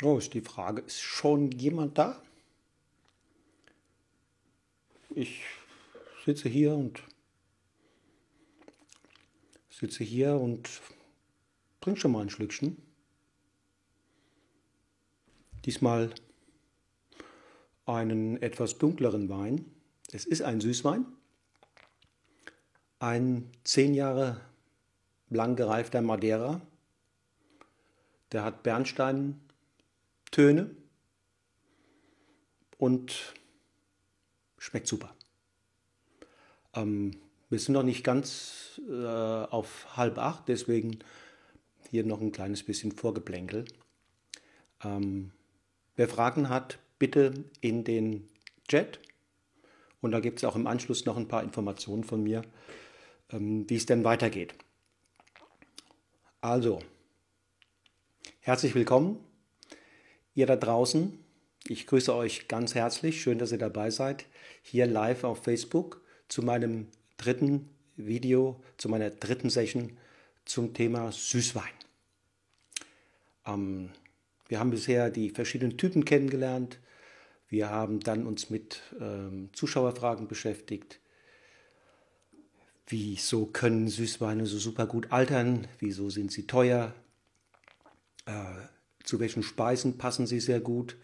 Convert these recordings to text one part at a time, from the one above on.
So oh, ist die Frage, ist schon jemand da? Ich sitze hier und sitze hier und trink schon mal ein Schlückchen. Diesmal einen etwas dunkleren Wein. Es ist ein Süßwein. Ein zehn Jahre lang gereifter Madeira. Der hat Bernstein Töne und schmeckt super. Ähm, wir sind noch nicht ganz äh, auf halb acht, deswegen hier noch ein kleines bisschen Vorgeplänkel. Ähm, wer Fragen hat, bitte in den Chat. Und da gibt es auch im Anschluss noch ein paar Informationen von mir, ähm, wie es denn weitergeht. Also, herzlich willkommen Ihr da draußen, ich grüße euch ganz herzlich. Schön, dass ihr dabei seid. Hier live auf Facebook zu meinem dritten Video, zu meiner dritten Session zum Thema Süßwein. Ähm, wir haben bisher die verschiedenen Typen kennengelernt. Wir haben dann uns mit ähm, Zuschauerfragen beschäftigt. Wieso können Süßweine so super gut altern? Wieso sind sie teuer? Äh, zu welchen Speisen passen sie sehr gut.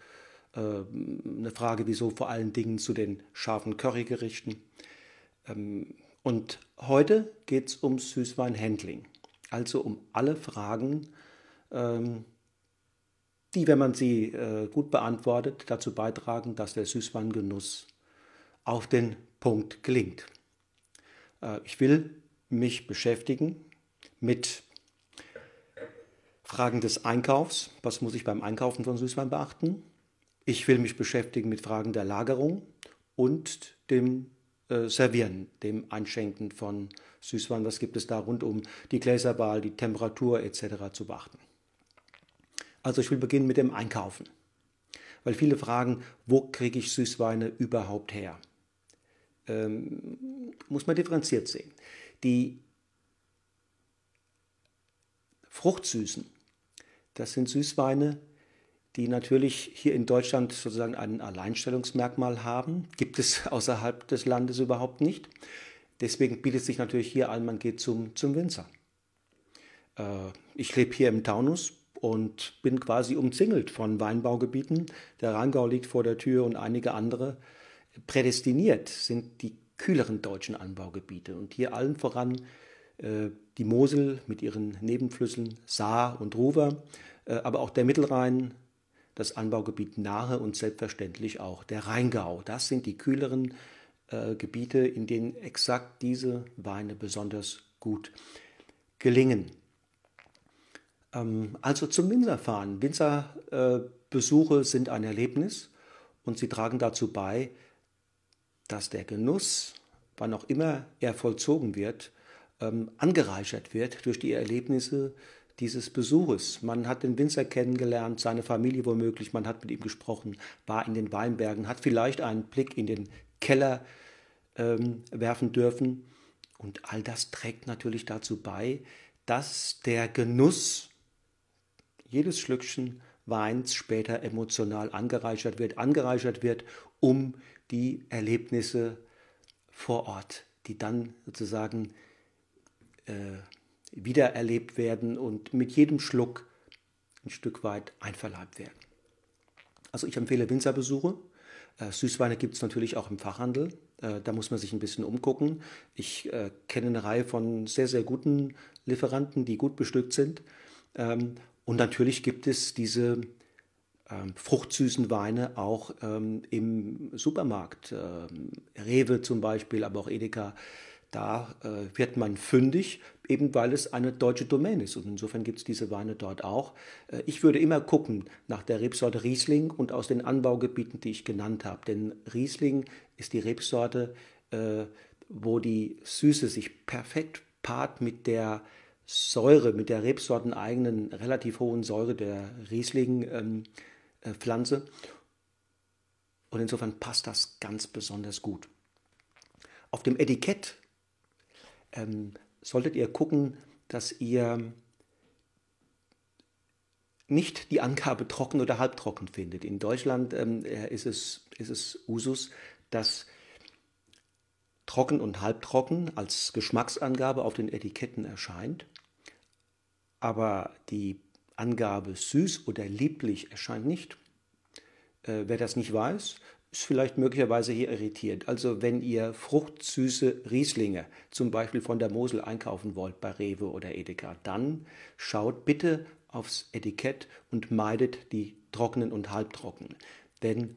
Ähm, eine Frage, wieso vor allen Dingen zu den scharfen Currygerichten. Ähm, und heute geht es um Süßweinhandling, also um alle Fragen, ähm, die, wenn man sie äh, gut beantwortet, dazu beitragen, dass der Süßweingenuss auf den Punkt gelingt. Äh, ich will mich beschäftigen mit Fragen des Einkaufs. Was muss ich beim Einkaufen von Süßwein beachten? Ich will mich beschäftigen mit Fragen der Lagerung und dem äh, Servieren, dem Einschenken von Süßwein. Was gibt es da rund um die Gläserwahl, die Temperatur etc. zu beachten? Also ich will beginnen mit dem Einkaufen, weil viele fragen, wo kriege ich Süßweine überhaupt her? Ähm, muss man differenziert sehen. Die Fruchtsüßen das sind Süßweine, die natürlich hier in Deutschland sozusagen ein Alleinstellungsmerkmal haben. Gibt es außerhalb des Landes überhaupt nicht. Deswegen bietet sich natürlich hier an, man geht zum, zum Winzer. Äh, ich lebe hier im Taunus und bin quasi umzingelt von Weinbaugebieten. Der Rheingau liegt vor der Tür und einige andere. Prädestiniert sind die kühleren deutschen Anbaugebiete und hier allen voran äh, die Mosel mit ihren Nebenflüssen Saar und Ruwer, äh, aber auch der Mittelrhein, das Anbaugebiet Nahe und selbstverständlich auch der Rheingau. Das sind die kühleren äh, Gebiete, in denen exakt diese Weine besonders gut gelingen. Ähm, also zum Winzerfahren. Winzerbesuche sind ein Erlebnis und sie tragen dazu bei, dass der Genuss, wann auch immer er vollzogen wird, ähm, angereichert wird durch die Erlebnisse dieses Besuches. Man hat den Winzer kennengelernt, seine Familie womöglich, man hat mit ihm gesprochen, war in den Weinbergen, hat vielleicht einen Blick in den Keller ähm, werfen dürfen. Und all das trägt natürlich dazu bei, dass der Genuss jedes Schlückchen Weins später emotional angereichert wird, angereichert wird um die Erlebnisse vor Ort, die dann sozusagen äh, wiedererlebt werden und mit jedem Schluck ein Stück weit einverleibt werden. Also ich empfehle Winzerbesuche. Äh, Süßweine gibt es natürlich auch im Fachhandel. Äh, da muss man sich ein bisschen umgucken. Ich äh, kenne eine Reihe von sehr, sehr guten Lieferanten, die gut bestückt sind. Ähm, und natürlich gibt es diese ähm, fruchtsüßen Weine auch ähm, im Supermarkt. Ähm, Rewe zum Beispiel, aber auch Edeka. Da äh, wird man fündig, eben weil es eine deutsche Domäne ist. Und insofern gibt es diese Weine dort auch. Äh, ich würde immer gucken nach der Rebsorte Riesling und aus den Anbaugebieten, die ich genannt habe. Denn Riesling ist die Rebsorte, äh, wo die Süße sich perfekt paart mit der Säure, mit der Rebsorteneigenen relativ hohen Säure der Riesling-Pflanze. Ähm, äh, und insofern passt das ganz besonders gut. Auf dem Etikett ähm, solltet ihr gucken, dass ihr nicht die Angabe trocken oder halbtrocken findet. In Deutschland ähm, äh, ist, es, ist es Usus, dass trocken und halbtrocken als Geschmacksangabe auf den Etiketten erscheint, aber die Angabe süß oder lieblich erscheint nicht. Äh, wer das nicht weiß, ist vielleicht möglicherweise hier irritierend. Also wenn ihr fruchtsüße Rieslinge zum Beispiel von der Mosel einkaufen wollt bei Rewe oder Edeka, dann schaut bitte aufs Etikett und meidet die trockenen und halbtrockenen. Denn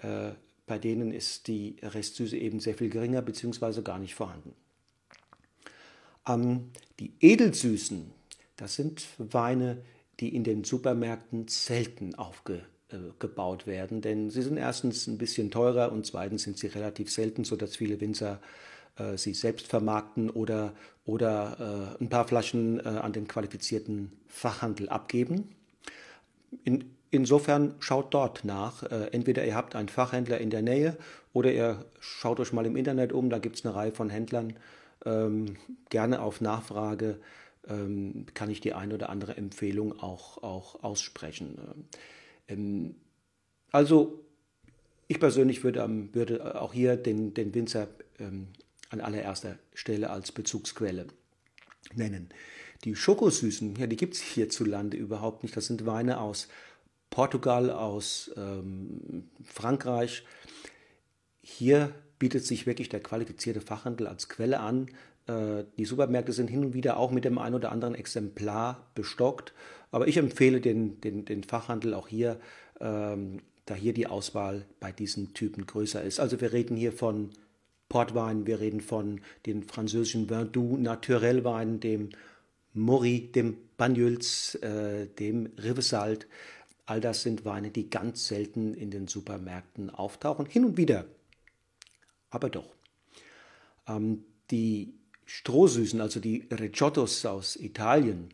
äh, bei denen ist die Restsüße eben sehr viel geringer bzw. gar nicht vorhanden. Ähm, die edelsüßen, das sind Weine, die in den Supermärkten selten aufgeführt äh, gebaut werden, denn sie sind erstens ein bisschen teurer und zweitens sind sie relativ selten, sodass viele Winzer äh, sie selbst vermarkten oder, oder äh, ein paar Flaschen äh, an den qualifizierten Fachhandel abgeben. In, insofern schaut dort nach. Äh, entweder ihr habt einen Fachhändler in der Nähe oder ihr schaut euch mal im Internet um, da gibt es eine Reihe von Händlern. Ähm, gerne auf Nachfrage ähm, kann ich die eine oder andere Empfehlung auch, auch aussprechen. Ähm, also ich persönlich würde, würde auch hier den, den Winzer ähm, an allererster Stelle als Bezugsquelle nennen. Die Schokosüßen, ja, die gibt es hierzulande überhaupt nicht. Das sind Weine aus Portugal, aus ähm, Frankreich. Hier bietet sich wirklich der qualifizierte Fachhandel als Quelle an äh, die Supermärkte sind hin und wieder auch mit dem ein oder anderen Exemplar bestockt. Aber ich empfehle den, den, den Fachhandel auch hier, ähm, da hier die Auswahl bei diesen Typen größer ist. Also wir reden hier von Portwein, wir reden von den französischen Vin du Naturel Wein, dem Mori, dem Banyuls, äh, dem Rivesalt. All das sind Weine, die ganz selten in den Supermärkten auftauchen, hin und wieder. Aber doch. Ähm, die Strohsüßen, also die Ricciottos aus Italien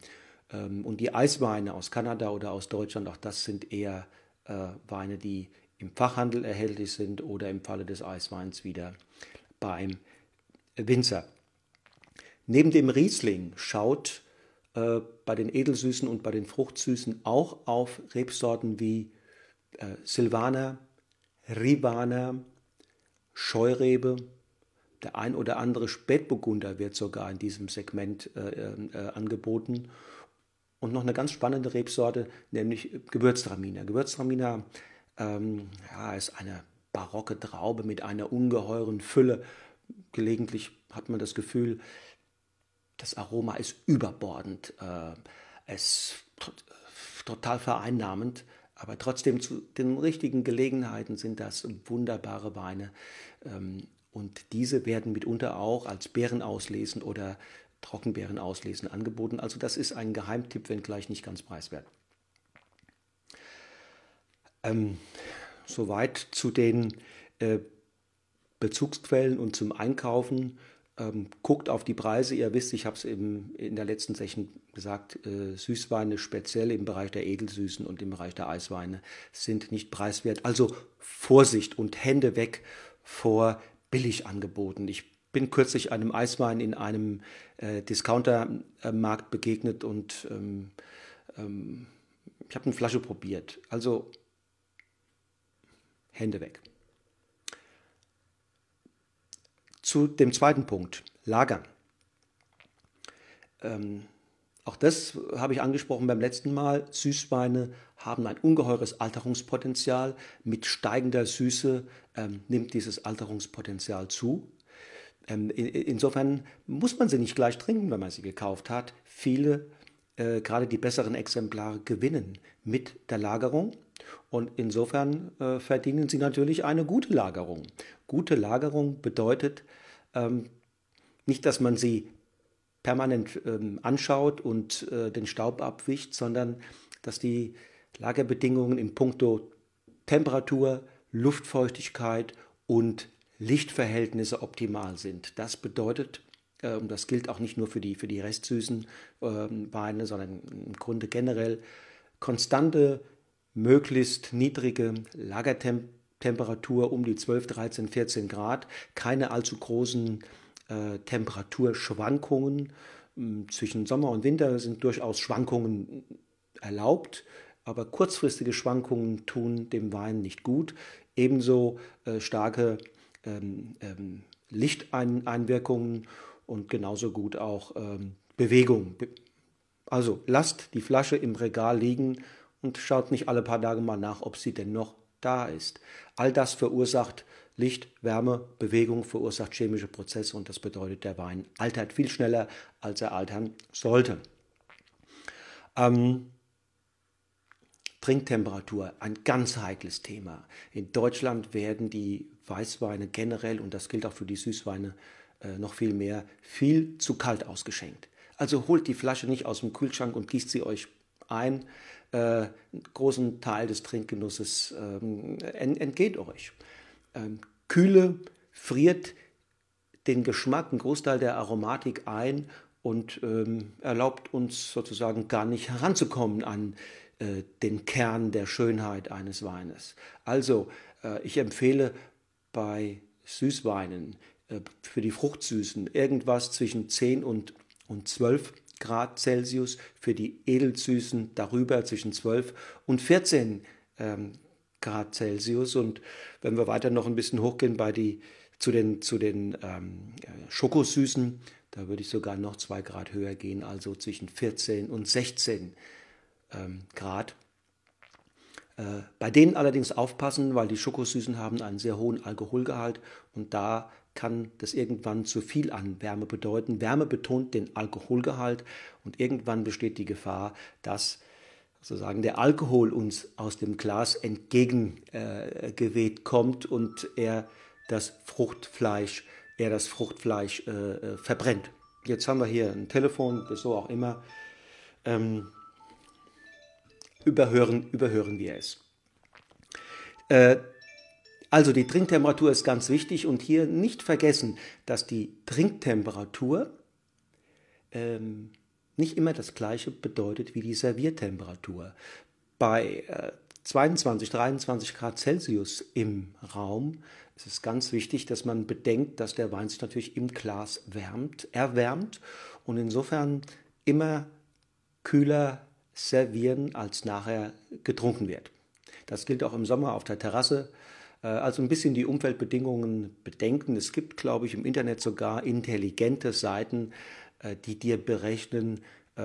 ähm, und die Eisweine aus Kanada oder aus Deutschland, auch das sind eher äh, Weine, die im Fachhandel erhältlich sind oder im Falle des Eisweins wieder beim Winzer. Neben dem Riesling schaut äh, bei den Edelsüßen und bei den Fruchtsüßen auch auf Rebsorten wie äh, Silvaner, Rivaner, Scheurebe, der ein oder andere Spätburgunder wird sogar in diesem Segment äh, äh, äh, angeboten. Und noch eine ganz spannende Rebsorte, nämlich Gewürztraminer. Gewürztraminer ähm, ja, ist eine barocke Traube mit einer ungeheuren Fülle. Gelegentlich hat man das Gefühl, das Aroma ist überbordend, äh, es äh, total vereinnahmend, aber trotzdem zu den richtigen Gelegenheiten sind das wunderbare Weine. Ähm, und diese werden mitunter auch als Beeren auslesen oder Trockenbeeren auslesen angeboten. Also das ist ein Geheimtipp, wenngleich nicht ganz preiswert. Ähm, soweit zu den äh, Bezugsquellen und zum Einkaufen. Ähm, guckt auf die Preise. Ihr wisst, ich habe es in der letzten Session gesagt, äh, Süßweine speziell im Bereich der Edelsüßen und im Bereich der Eisweine sind nicht preiswert. Also Vorsicht und Hände weg vor billig angeboten. Ich bin kürzlich einem Eiswein in einem äh, Discountermarkt begegnet und ähm, ähm, ich habe eine Flasche probiert. Also Hände weg. Zu dem zweiten Punkt, lagern. Ähm, auch das habe ich angesprochen beim letzten Mal. Süßweine haben ein ungeheures Alterungspotenzial. Mit steigender Süße ähm, nimmt dieses Alterungspotenzial zu. Ähm, in, insofern muss man sie nicht gleich trinken, wenn man sie gekauft hat. Viele, äh, gerade die besseren Exemplare, gewinnen mit der Lagerung. Und insofern äh, verdienen sie natürlich eine gute Lagerung. Gute Lagerung bedeutet ähm, nicht, dass man sie permanent ähm, anschaut und äh, den Staub abwischt, sondern dass die Lagerbedingungen in puncto Temperatur, Luftfeuchtigkeit und Lichtverhältnisse optimal sind. Das bedeutet, äh, und das gilt auch nicht nur für die, für die restsüßen äh, Weine, sondern im Grunde generell, konstante, möglichst niedrige Lagertemperatur um die 12, 13, 14 Grad, keine allzu großen äh, Temperaturschwankungen. Mm, zwischen Sommer und Winter sind durchaus Schwankungen erlaubt, aber kurzfristige Schwankungen tun dem Wein nicht gut. Ebenso äh, starke ähm, ähm, Lichteinwirkungen und genauso gut auch ähm, Bewegung. Also lasst die Flasche im Regal liegen und schaut nicht alle paar Tage mal nach, ob sie denn noch da ist. All das verursacht Licht, Wärme, Bewegung verursacht chemische Prozesse und das bedeutet, der Wein altert viel schneller, als er altern sollte. Ähm, Trinktemperatur, ein ganz heikles Thema. In Deutschland werden die Weißweine generell, und das gilt auch für die Süßweine äh, noch viel mehr, viel zu kalt ausgeschenkt. Also holt die Flasche nicht aus dem Kühlschrank und gießt sie euch ein. Äh, einen großen Teil des Trinkgenusses ähm, entgeht euch. Ähm, Kühle friert den Geschmack, einen Großteil der Aromatik ein und ähm, erlaubt uns sozusagen gar nicht heranzukommen an äh, den Kern der Schönheit eines Weines. Also, äh, ich empfehle bei Süßweinen äh, für die Fruchtsüßen irgendwas zwischen 10 und, und 12 Grad Celsius, für die Edelsüßen darüber zwischen 12 und 14 ähm, Grad Celsius. Und wenn wir weiter noch ein bisschen hochgehen bei die, zu den, zu den ähm, Schokosüßen, da würde ich sogar noch zwei Grad höher gehen, also zwischen 14 und 16 ähm, Grad. Äh, bei denen allerdings aufpassen, weil die Schokosüßen haben einen sehr hohen Alkoholgehalt und da kann das irgendwann zu viel an Wärme bedeuten. Wärme betont den Alkoholgehalt und irgendwann besteht die Gefahr, dass sozusagen der Alkohol uns aus dem Glas entgegengeweht äh, kommt und er das Fruchtfleisch, er das Fruchtfleisch äh, äh verbrennt. Jetzt haben wir hier ein Telefon, so auch immer. Ähm, überhören, überhören wir es. Äh, also die Trinktemperatur ist ganz wichtig und hier nicht vergessen, dass die Trinktemperatur ähm, nicht immer das gleiche bedeutet wie die Serviertemperatur. Bei äh, 22, 23 Grad Celsius im Raum ist es ganz wichtig, dass man bedenkt, dass der Wein sich natürlich im Glas wärmt, erwärmt und insofern immer kühler servieren, als nachher getrunken wird. Das gilt auch im Sommer auf der Terrasse. Äh, also ein bisschen die Umweltbedingungen bedenken. Es gibt, glaube ich, im Internet sogar intelligente Seiten, äh, die dir berechnen, äh,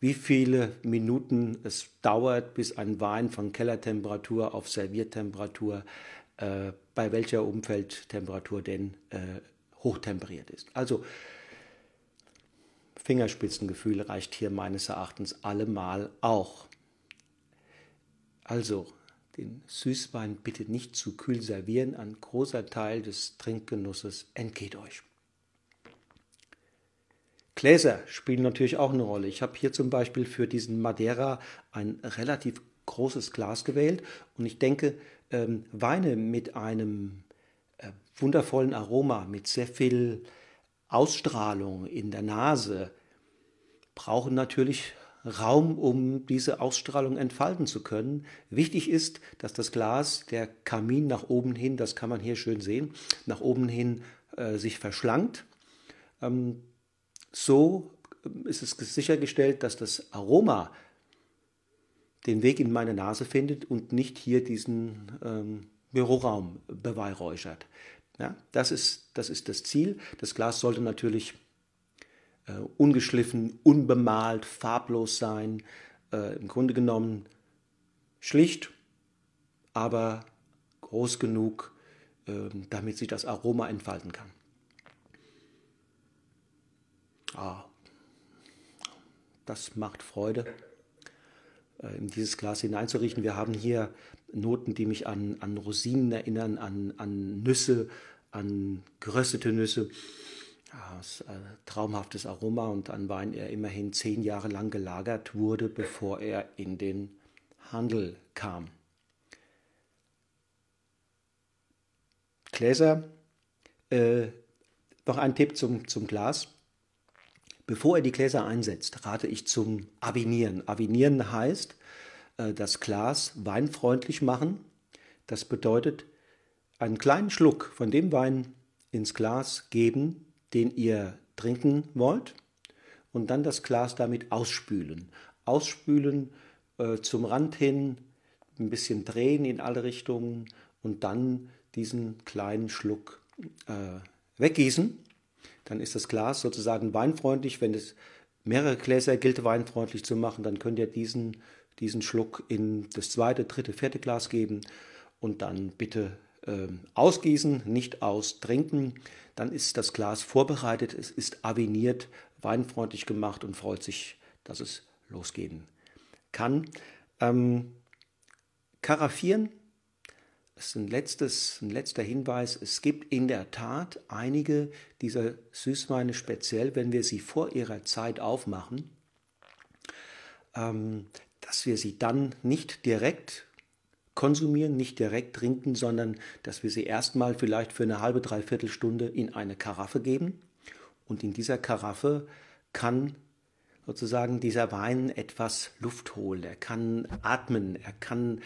wie viele Minuten es dauert, bis ein Wein von Kellertemperatur auf Serviertemperatur äh, bei welcher Umfeldtemperatur denn hochtemperiert ist. Also Fingerspitzengefühl reicht hier meines Erachtens allemal auch. Also den Süßwein bitte nicht zu kühl servieren, ein großer Teil des Trinkgenusses entgeht euch. Gläser spielen natürlich auch eine Rolle. Ich habe hier zum Beispiel für diesen Madeira ein relativ großes Glas gewählt und ich denke, ähm, Weine mit einem äh, wundervollen Aroma, mit sehr viel Ausstrahlung in der Nase, brauchen natürlich Raum, um diese Ausstrahlung entfalten zu können. Wichtig ist, dass das Glas, der Kamin nach oben hin, das kann man hier schön sehen, nach oben hin äh, sich verschlankt. Ähm, so ähm, ist es sichergestellt, dass das Aroma den Weg in meine Nase findet und nicht hier diesen ähm, Büroraum beweihräuchert. Ja, das, ist, das ist das Ziel. Das Glas sollte natürlich äh, ungeschliffen, unbemalt, farblos sein. Äh, Im Grunde genommen schlicht, aber groß genug, äh, damit sich das Aroma entfalten kann. Ah, das macht Freude, äh, in dieses Glas hineinzuriechen. Wir haben hier Noten, die mich an, an Rosinen erinnern, an, an Nüsse, an geröstete Nüsse. Ja, das traumhaftes Aroma und an Wein er immerhin zehn Jahre lang gelagert wurde, bevor er in den Handel kam. Gläser. Äh, noch ein Tipp zum, zum Glas. Bevor er die Gläser einsetzt, rate ich zum Avinieren. Avinieren heißt, äh, das Glas weinfreundlich machen. Das bedeutet, einen kleinen Schluck von dem Wein ins Glas geben, den ihr trinken wollt, und dann das Glas damit ausspülen. Ausspülen äh, zum Rand hin, ein bisschen drehen in alle Richtungen und dann diesen kleinen Schluck äh, weggießen dann ist das Glas sozusagen weinfreundlich. Wenn es mehrere Gläser gilt, weinfreundlich zu machen, dann könnt ihr diesen, diesen Schluck in das zweite, dritte, vierte Glas geben und dann bitte äh, ausgießen, nicht austrinken. Dann ist das Glas vorbereitet, es ist aviniert, weinfreundlich gemacht und freut sich, dass es losgehen kann. Ähm, karaffieren das ist ein, letztes, ein letzter Hinweis. Es gibt in der Tat einige dieser Süßweine, speziell wenn wir sie vor ihrer Zeit aufmachen, ähm, dass wir sie dann nicht direkt konsumieren, nicht direkt trinken, sondern dass wir sie erstmal vielleicht für eine halbe, dreiviertel Stunde in eine Karaffe geben. Und in dieser Karaffe kann sozusagen dieser Wein etwas Luft holen, er kann atmen, er kann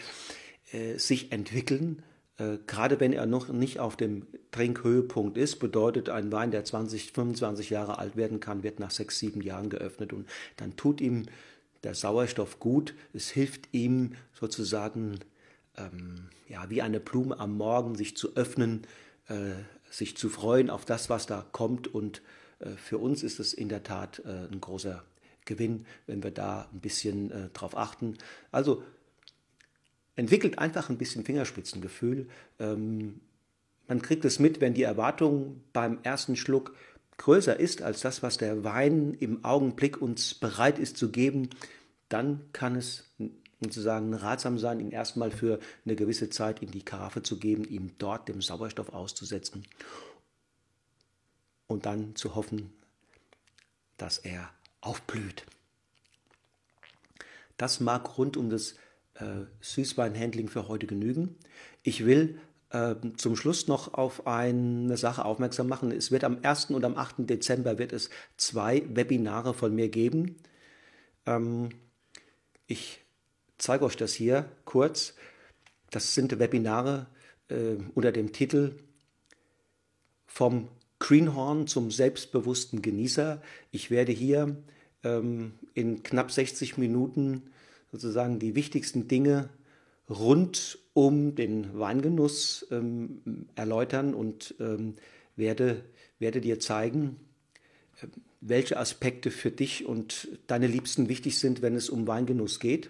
äh, sich entwickeln. Äh, gerade wenn er noch nicht auf dem Trinkhöhepunkt ist, bedeutet ein Wein, der 20, 25 Jahre alt werden kann, wird nach sechs, sieben Jahren geöffnet und dann tut ihm der Sauerstoff gut. Es hilft ihm sozusagen, ähm, ja, wie eine Blume am Morgen sich zu öffnen, äh, sich zu freuen auf das, was da kommt. Und äh, für uns ist es in der Tat äh, ein großer Gewinn, wenn wir da ein bisschen drauf achten. Also entwickelt einfach ein bisschen Fingerspitzengefühl. Ähm, man kriegt es mit, wenn die Erwartung beim ersten Schluck größer ist als das, was der Wein im Augenblick uns bereit ist zu geben, dann kann es sozusagen ratsam sein, ihn erstmal für eine gewisse Zeit in die Karaffe zu geben, ihm dort dem Sauerstoff auszusetzen und dann zu hoffen, dass er aufblüht. Das mag rund um das äh, Süßweinhandling für heute genügen. Ich will äh, zum Schluss noch auf eine Sache aufmerksam machen. Es wird am 1. und am 8. Dezember wird es zwei Webinare von mir geben. Ähm, ich zeige euch das hier kurz. Das sind Webinare äh, unter dem Titel Vom Greenhorn zum selbstbewussten Genießer. Ich werde hier ähm, in knapp 60 Minuten sozusagen die wichtigsten Dinge rund um den Weingenuss ähm, erläutern und ähm, werde, werde dir zeigen, ähm, welche Aspekte für dich und deine Liebsten wichtig sind, wenn es um Weingenuss geht.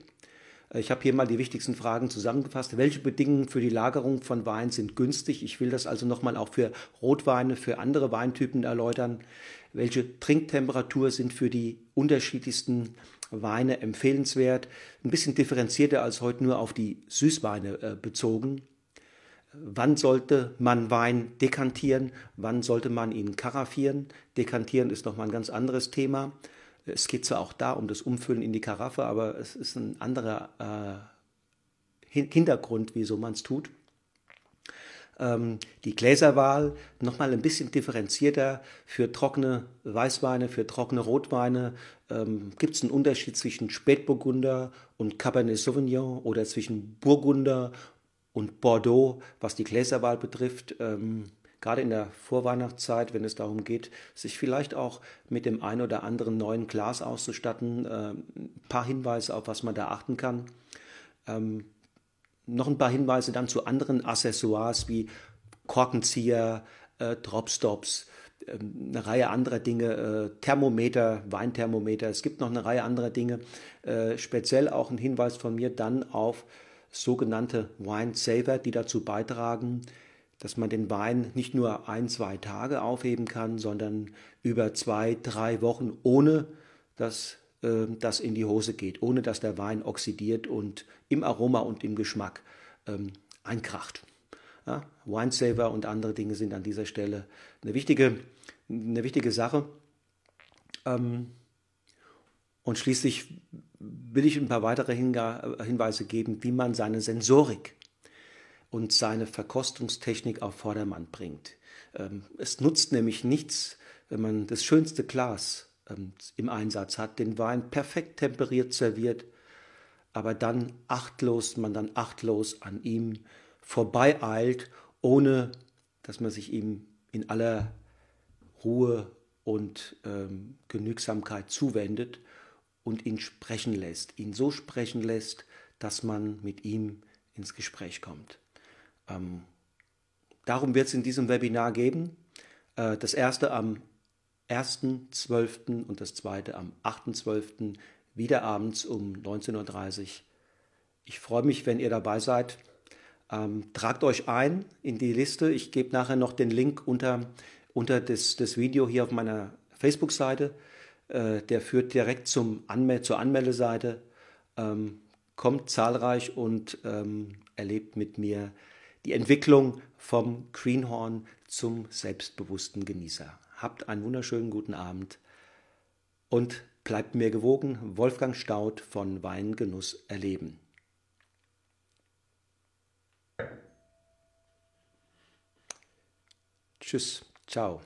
Äh, ich habe hier mal die wichtigsten Fragen zusammengefasst. Welche Bedingungen für die Lagerung von Wein sind günstig? Ich will das also nochmal auch für Rotweine, für andere Weintypen erläutern. Welche Trinktemperatur sind für die unterschiedlichsten Weine empfehlenswert, ein bisschen differenzierter als heute nur auf die Süßweine äh, bezogen. Wann sollte man Wein dekantieren? Wann sollte man ihn karaffieren? Dekantieren ist nochmal ein ganz anderes Thema. Es geht zwar auch da um das Umfüllen in die Karaffe, aber es ist ein anderer äh, Hintergrund, wieso man es tut. Ähm, die Gläserwahl nochmal ein bisschen differenzierter für trockene Weißweine, für trockene Rotweine. Ähm, Gibt es einen Unterschied zwischen Spätburgunder und Cabernet Sauvignon oder zwischen Burgunder und Bordeaux, was die Gläserwahl betrifft? Ähm, gerade in der Vorweihnachtszeit, wenn es darum geht, sich vielleicht auch mit dem ein oder anderen neuen Glas auszustatten, äh, ein paar Hinweise, auf was man da achten kann noch ein paar Hinweise dann zu anderen Accessoires wie Korkenzieher, äh, Dropstops, äh, eine Reihe anderer Dinge, äh, Thermometer, Weinthermometer. Es gibt noch eine Reihe anderer Dinge. Äh, speziell auch ein Hinweis von mir dann auf sogenannte Wine Saver, die dazu beitragen, dass man den Wein nicht nur ein, zwei Tage aufheben kann, sondern über zwei, drei Wochen, ohne dass äh, das in die Hose geht, ohne dass der Wein oxidiert und im Aroma und im Geschmack ähm, einkracht. Ja, Winesaver und andere Dinge sind an dieser Stelle eine wichtige, eine wichtige Sache. Ähm, und schließlich will ich ein paar weitere Hinweise geben, wie man seine Sensorik und seine Verkostungstechnik auf Vordermann bringt. Ähm, es nutzt nämlich nichts, wenn man das schönste Glas ähm, im Einsatz hat, den Wein perfekt temperiert serviert, aber dann achtlos, man dann achtlos an ihm vorbeieilt, ohne dass man sich ihm in aller Ruhe und ähm, Genügsamkeit zuwendet und ihn sprechen lässt, ihn so sprechen lässt, dass man mit ihm ins Gespräch kommt. Ähm, darum wird es in diesem Webinar geben. Äh, das erste am 1.12. und das zweite am 8.12. wieder abends um 19.30 Uhr. Ich freue mich, wenn ihr dabei seid. Ähm, tragt euch ein in die Liste. Ich gebe nachher noch den Link unter, unter das, das Video hier auf meiner Facebook-Seite. Äh, der führt direkt zum Anmel zur Anmeldeseite. Ähm, kommt zahlreich und ähm, erlebt mit mir die Entwicklung vom Greenhorn zum selbstbewussten Genießer habt einen wunderschönen guten Abend und bleibt mir gewogen, Wolfgang Staudt von Weingenuss erleben. Tschüss, ciao.